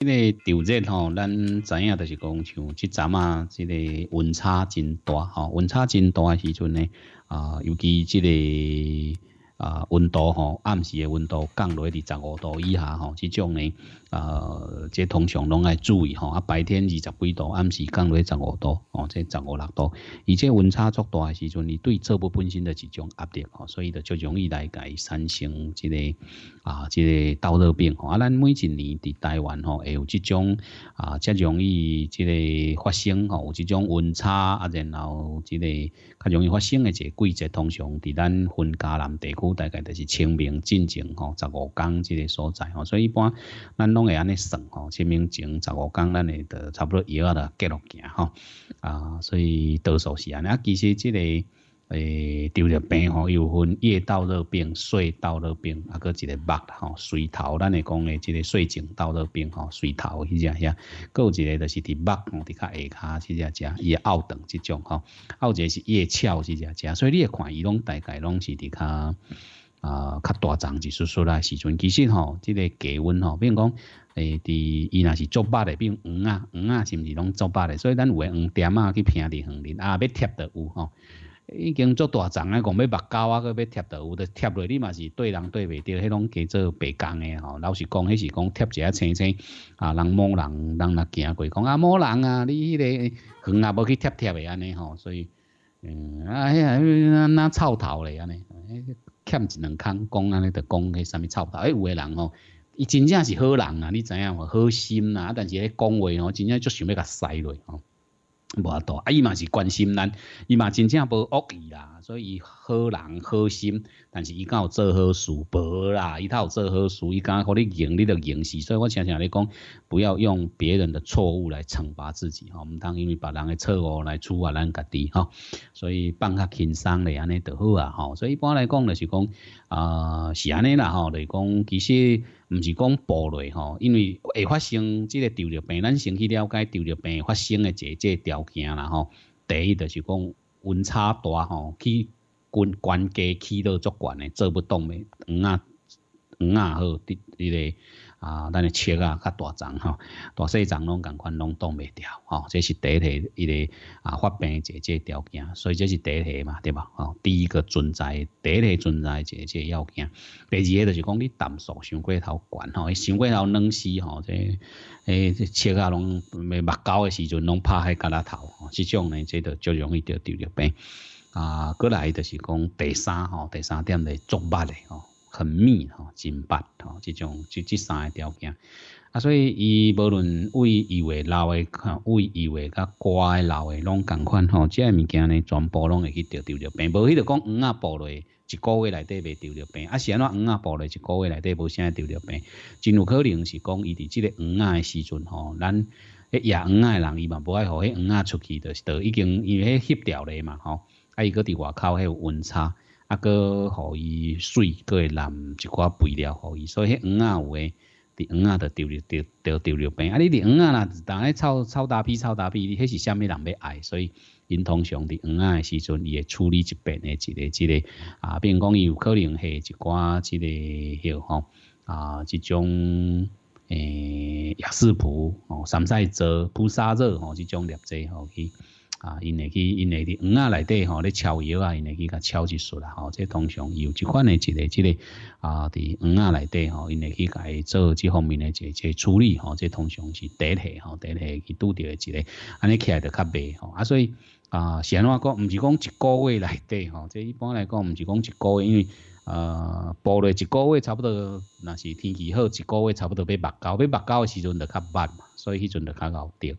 这个昼夜吼，咱知影就是讲，像即阵啊，这个温差真大吼，温差真大时阵呢，啊，尤其这个啊，温度吼，暗时的温度降落去十五度以下吼，这种呢。啊，即通常拢爱注意吼，啊白天二十几度，暗时降落十五度，哦，即十五六度，而且温差足大诶时阵，伊对这部本身的一种压力吼，所以就较容易来改产生即个啊即个倒热病吼。啊，咱每一年伫台湾吼，会有即种啊较容易即个发生吼，有即种温差啊，然后即个较容易发生诶即季节，通常伫咱云加南地区大概就是清明进前吼，十五天即个所在吼，所以一般咱。拢会安尼算吼，清明前十五天，咱会得差不多药啊着记录行吼啊，所以多数是安尼啊。其实即个诶，拄着病吼，有分夜到热病、睡到热病，啊，搁一个目吼，水头，咱会讲诶，即个睡前到热病吼，水头迄只遐，搁一个就是伫目吼，伫较下骹，伊只只伊凹疼这种吼，凹者是夜翘，伊只只，所以你会看，伊拢大概拢是伫较。啊，较大丛就是出来时阵，其实吼，即个低温吼，比如讲，欸，伫伊若是做八的，比如黄啊、黄啊，是毋是拢做八的？所以咱有诶黄点啊去拼伫黄林啊，要贴着有吼，已经做大丛啊，讲要目胶啊，搁要贴着有，着贴落你嘛是对人对袂着，迄拢叫做白工诶吼。老实讲，迄是讲贴一下青青啊，人某人人若行过讲啊，某人啊，你迄个黄啊要去贴贴诶安尼吼，所以嗯，啊，啊若臭头咧安尼。欠一两空，讲安尼就讲迄啥物臭不多。哎，有诶人哦，伊真正是好人啊，你知影无？好心啊，但是咧讲话哦，真正足想要甲塞落吼。无多，啊，伊嘛是关心咱，伊嘛真正无恶意啦，所以伊好人好心，但是伊敢有做好事无啦，伊有做好事，伊敢互你赢，你著赢死，所以我常常咧讲，不要用别人的错误来惩罚自己吼，毋当因为别人诶错误来处罚咱家己吼。所以放较轻松咧安尼就好啊吼，所以一般来讲就是讲，啊是安尼啦吼，就是讲其实。毋是讲暴雷吼，因为会发生即个糖尿病，咱先去了解糖尿病发生的这这条件啦吼。第一就是讲温差大吼，去关关家去到足悬的，做不动的，嗯仔嗯仔好，伫迄个。啊，咱诶尺啊较大丛吼，大细丛拢感款拢挡袂掉吼，这是第一个一个啊发病一个条件，所以这是第一嘛，对吧？吼，第一个存在第一个存在这这要件。第二个就是讲你胆素伤过头悬吼，伤过头冷死吼，这诶尺啊拢目睭诶时阵拢趴喺个那头吼，这种呢，这都较容易就得着病。啊，过来就是讲第三吼，第三点咧足勿咧吼。很密吼，紧密吼，这种就这三个条件啊，所以伊无论胃以为老的看，胃以为较乖老的拢同款吼，即个物件呢，全部拢会去得得掉。病，无迄个讲黄啊部落一个月内底未得着病，啊是安怎黄啊部落一个月内底无啥得着病，真有可能是讲伊伫即个黄啊的时阵吼，咱迄野黄啊的人伊嘛不爱互迄黄啊出去是都已经因为迄协调咧嘛吼，啊伊搁伫外口迄有温差。啊，搁互伊水，搁会淋一寡肥料，互伊，所以迄黄啊有诶，伫黄啊着丢入丢丢丢入盆。啊，你伫黄啊啦，逐然臭臭大批、臭大批，你迄是虾米人要爱？所以因通常伫黄啊时阵，伊会处理一遍诶，一个一个啊，比如讲，伊有可能系一寡即个迄吼，啊，即种诶药师菩哦，三世者、菩萨热吼，即种粒子吼去。啊，因会去因会伫鱼啊内底吼，咧抄药啊，因会去甲抄一束啦吼。这通常有即款诶一个一个啊，伫鱼啊内底吼，因会去甲做即方面诶一个一个处理吼。这通常是得体吼，得体去拄着诶一个，安尼起来就较便吼。啊，所以啊，安话讲，毋是讲一个月内底吼。这一般来讲，毋是讲一个月，因为呃，播了一个月差不多，那是天气好，一个月差不多要目九，要目九的时阵就较慢嘛，所以迄阵就较熬着。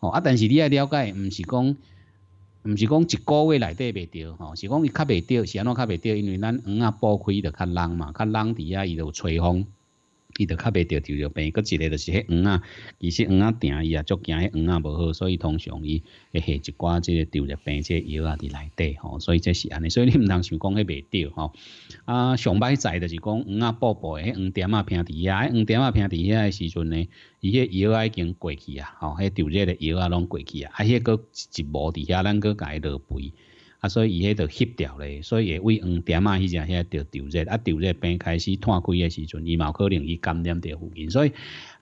哦，啊，但是你爱了解，唔是讲，唔是讲一个月内底袂对，吼，是讲伊较袂对，是安怎较袂对？因为咱黄啊剥开就较冷嘛，较冷底下伊就吹风。伊就较袂得钓着病。个一个就是迄黄啊，其实黄啊，定伊也足惊。迄黄啊无好，所以通常伊会下一寡即钓着病，即个药啊伫内底吼。所以这是安尼，所以你唔通想讲迄袂着吼。啊，上摆在的就是讲黄啊，爆爆迄黄点啊平伫啊，迄黄点啊伫遐诶时阵呢，伊迄药已经过去啊，吼，迄钓着的药啊拢过去啊，啊，迄个一无伫遐，咱个伊落肥。啊，所以伊迄就协调咧，所以会为黄点啊，迄只遐就调热，啊调热边开始摊开诶时阵，伊毛可能伊感染着附近，所以。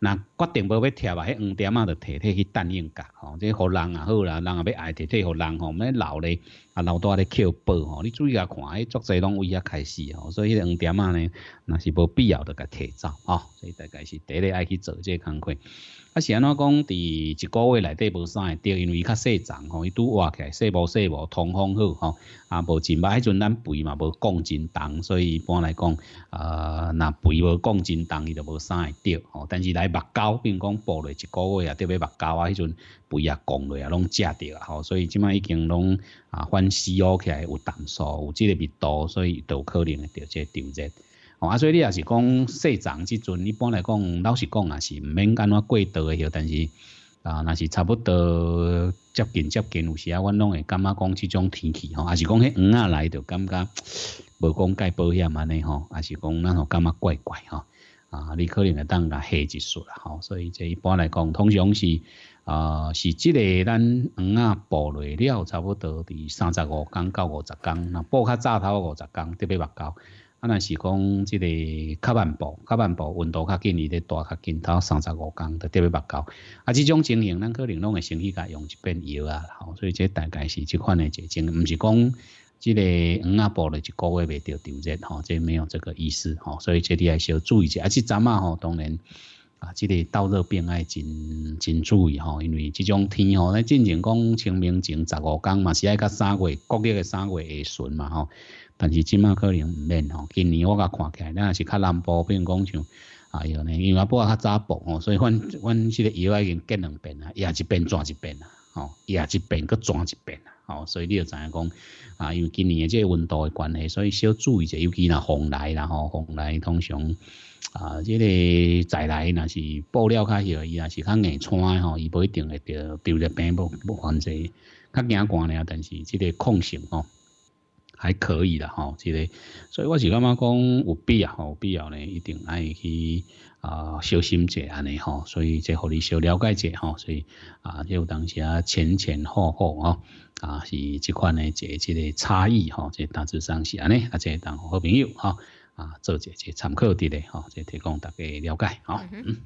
那决定无要拆啊，迄黄点啊，就摕摕去等应下吼，即互人也好啦，人也要爱摕摕互人吼，免劳咧啊，老多咧捡宝吼，你注意下看，迄作侪拢为遐开始吼，所以迄黄点啊呢，那是无必要就甲提走哦。所以大概是第个爱去做即个工课。啊，是安怎讲？伫一个月内底无生会对，因为伊较细丛吼，伊拄活起来，细无细无，通风好吼。啊，无钱买，迄阵咱肥嘛无讲真重，所以一般来讲，呃，那肥无讲真重，伊就无生会对。吼。但是来。目胶，并讲剥落一个月啊，特别目胶啊，迄阵肥啊，降落啊，拢食着啊，吼。所以即卖已经拢啊，反稀奥起来，有淡素，有即个味道，所以都可能着即个丢节。吼啊，所以你也是讲细长即阵，一般来讲，老实讲也是唔免安怎过度的吼。但是啊，那是差不多接近接近，有时啊，我拢会感觉讲即种天气吼，还是讲迄鱼啊来，就感觉无讲盖保险安尼吼，还是讲咱吼感觉怪怪吼。啊，你可能会当个下一术啦吼，所以这一般来讲，通常是啊，是即个咱鱼啊捕落了，差不多伫三十五天到五十天，那捕较早头五十天特别目够。啊，那是讲即个较慢步较慢步，温度较紧，伊咧大较紧，头三十五天特别目够。啊，即种情形咱可能拢会先去甲用一遍药啊，吼，所以这大概是即款的结晶，唔是讲。即个黄阿伯咧一个月袂着钓只吼，即没有这个意思吼，所以即点还是要注意者，而且咱嘛吼，当然啊，即个到热变爱真真注意吼，因为即种天吼，咱正常讲清明前十五天嘛，是爱较三月各月个三月下旬嘛吼，但是即嘛可能唔免吼，今年我甲看起来，你也是较南部变讲像哎呦呢，因为阿伯较早播哦，所以阮阮即个药已经隔两遍啊，也是遍转一遍啊。伊也一遍佫转一遍啦，哦，所以你要知影讲啊？因为今年的即个温度的关系，所以小注意者，尤其那风来然后风来通常啊，即个再来那是布料较始，伊也是较硬穿吼，伊不一定会着掉在病布布缝者，较惊寒了，但是即个控性吼。还可以啦，吼，这个，所以我是感觉讲有必要，吼，有必要呢，一定爱去啊小心一下尼吼，所以即互你小了解一下，吼，所以啊，有当时啊前前后后哦，啊是即款呢，一即个差异，吼，即大致上是安尼，啊，即当好朋友，吼啊，做一下参考的嘞，吼，即提供大家了解，吼。嗯